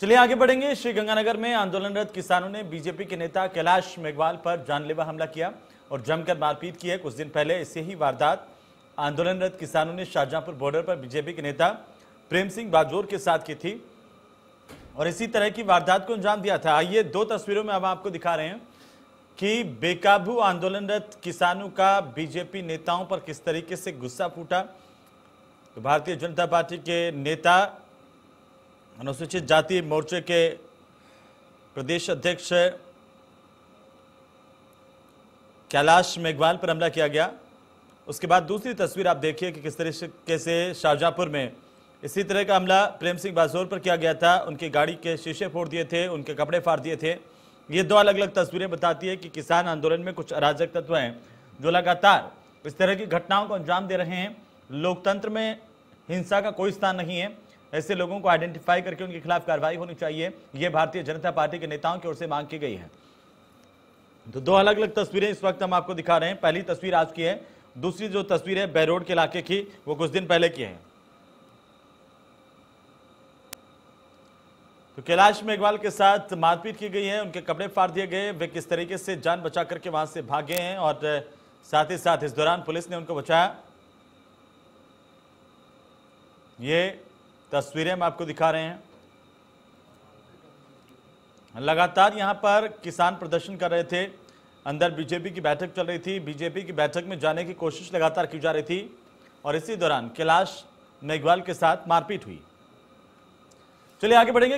चलिए आगे बढ़ेंगे श्रीगंगानगर में आंदोलनरत किसानों ने बीजेपी के नेता कैलाश मेघवाल पर जानलेवा हमला किया और जमकर मारपीट की है कुछ दिन पहले ऐसे ही वारदात आंदोलनरत किसानों ने शाहजहांपुर बॉर्डर पर बीजेपी के नेता प्रेम सिंह बाजोर के साथ की थी और इसी तरह की वारदात को अंजाम दिया था आइए दो तस्वीरों में हम आपको दिखा रहे हैं कि बेकाबू आंदोलनरत किसानों का बीजेपी नेताओं पर किस तरीके से गुस्सा फूटा तो भारतीय जनता पार्टी के नेता अनुसूचित जाति मोर्चे के प्रदेश अध्यक्ष कैलाश मेघवाल पर हमला किया गया उसके बाद दूसरी तस्वीर आप देखिए कि किस तरीके से शाहजहांपुर में इसी तरह का हमला प्रेम सिंह बाजोर पर किया गया था उनकी गाड़ी के शीशे फोड़ दिए थे उनके कपड़े फाड़ दिए थे ये दो अलग अलग तस्वीरें बताती है कि किसान आंदोलन में कुछ अराजक तत्व हैं जो लगातार इस तरह की घटनाओं को अंजाम दे रहे हैं लोकतंत्र में हिंसा का कोई स्थान नहीं है ऐसे लोगों को आइडेंटिफाई करके उनके खिलाफ कार्रवाई होनी चाहिए यह भारतीय जनता पार्टी के नेताओं की ओर से मांग की गई है तो दो अलग अलग तस्वीरें इस वक्त हम आपको दिखा रहे हैं पहली तस्वीर आज की है दूसरी जो तस्वीर है बैरोड के इलाके की वो कुछ दिन पहले की है तो कैलाश मेघवाल के साथ मारपीट की गई है उनके कपड़े फाड़ दिए गए वे किस तरीके से जान बचा करके वहां से भागे हैं और साथ ही साथ इस दौरान पुलिस ने उनको बचाया ये तस्वीरें हम आपको दिखा रहे हैं लगातार यहां पर किसान प्रदर्शन कर रहे थे अंदर बीजेपी की बैठक चल रही थी बीजेपी की बैठक में जाने की कोशिश लगातार की जा रही थी और इसी दौरान कैलाश मेघवाल के साथ मारपीट हुई चलिए आगे बढ़ेंगे